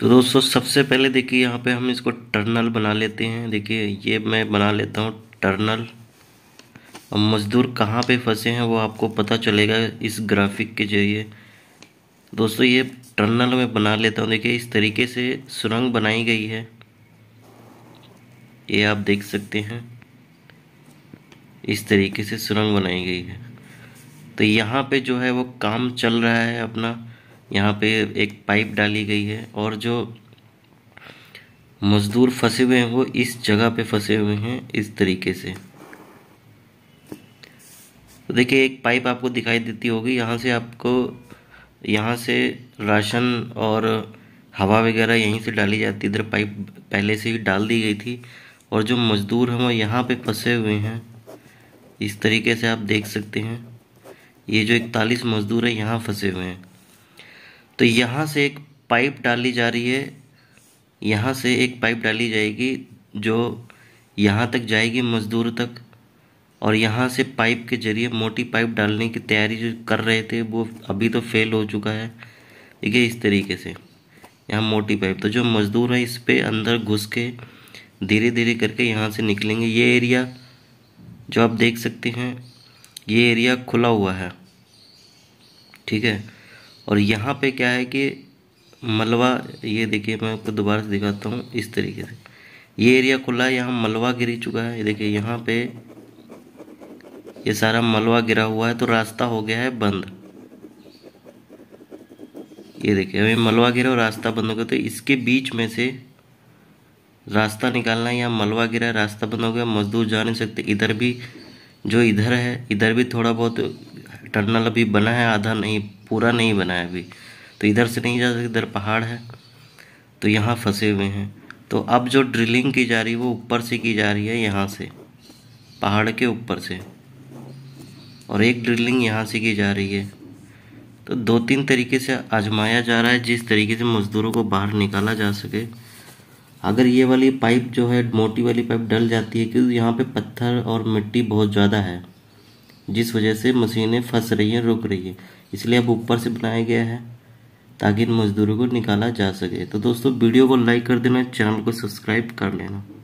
तो दोस्तों सबसे पहले देखिए यहाँ पे हम इसको टर्नल बना लेते हैं देखिए ये मैं बना लेता हूँ टर्नल अब मज़दूर कहाँ पे फंसे हैं वो आपको पता चलेगा इस ग्राफिक के जरिए दोस्तों ये टर्नल में बना लेता हूँ देखिए इस तरीके से सुरंग बनाई गई है ये आप देख सकते हैं इस तरीके से सुरंग बनाई गई है तो यहाँ पे जो है वो काम चल रहा है अपना यहाँ पे एक पाइप डाली गई है और जो मजदूर फंसे हुए हैं वो इस जगह पे फंसे हुए हैं इस तरीके से तो देखिए एक पाइप आपको दिखाई देती होगी यहाँ से आपको यहाँ से राशन और हवा वगैरह यहीं से डाली जाती इधर पाइप पहले से ही डाल दी गई थी और जो मजदूर वो यहाँ पे फंसे हुए हैं इस तरीके से आप देख सकते हैं ये जो इकतालीस मजदूर है यहाँ फंसे हुए हैं तो यहाँ से एक पाइप डाली जा रही है यहाँ से एक पाइप डाली जाएगी जो यहाँ तक जाएगी मज़दूर तक और यहाँ से पाइप के जरिए मोटी पाइप डालने की तैयारी जो कर रहे थे वो अभी तो फेल हो चुका है ठीक है इस तरीके से यहाँ मोटी पाइप तो जो मज़दूर है इस पर अंदर घुस के धीरे धीरे करके यहाँ से निकलेंगे ये एरिया जो आप देख सकते हैं ये एरिया खुला हुआ है ठीक है और यहाँ पे क्या है कि मलवा ये देखिए मैं आपको दोबारा से दिखाता हूँ इस तरीके से ये एरिया खुला है यहाँ मलवा गिरी चुका है ये देखिए यहाँ पे ये सारा मलवा गिरा हुआ है तो रास्ता हो गया है बंद ये देखिए अभी मलवा गिरा और रास्ता बंद हो गया तो इसके बीच में से रास्ता निकालना है यहाँ मलवा गिरा रास्ता बंद हो गया मजदूर जा नहीं सकते इधर भी जो इधर है इधर भी थोड़ा बहुत टनल अभी बना है आधा नहीं पूरा नहीं बना है अभी तो इधर से नहीं जा सकते इधर पहाड़ है तो यहाँ फंसे हुए हैं तो अब जो ड्रिलिंग की जा रही है वो ऊपर से की जा रही है यहाँ से पहाड़ के ऊपर से और एक ड्रिलिंग यहाँ से की जा रही है तो दो तीन तरीके से आजमाया जा रहा है जिस तरीके से मज़दूरों को बाहर निकाला जा सके अगर ये वाली पाइप जो है मोटी वाली पाइप डल जाती है क्योंकि यहाँ पे पत्थर और मिट्टी बहुत ज़्यादा है जिस वजह से मशीनें फंस रही हैं रुक रही है इसलिए अब ऊपर से बनाया गया है ताकि इन मज़दूरों को निकाला जा सके तो दोस्तों वीडियो को लाइक कर देना चैनल को सब्सक्राइब कर लेना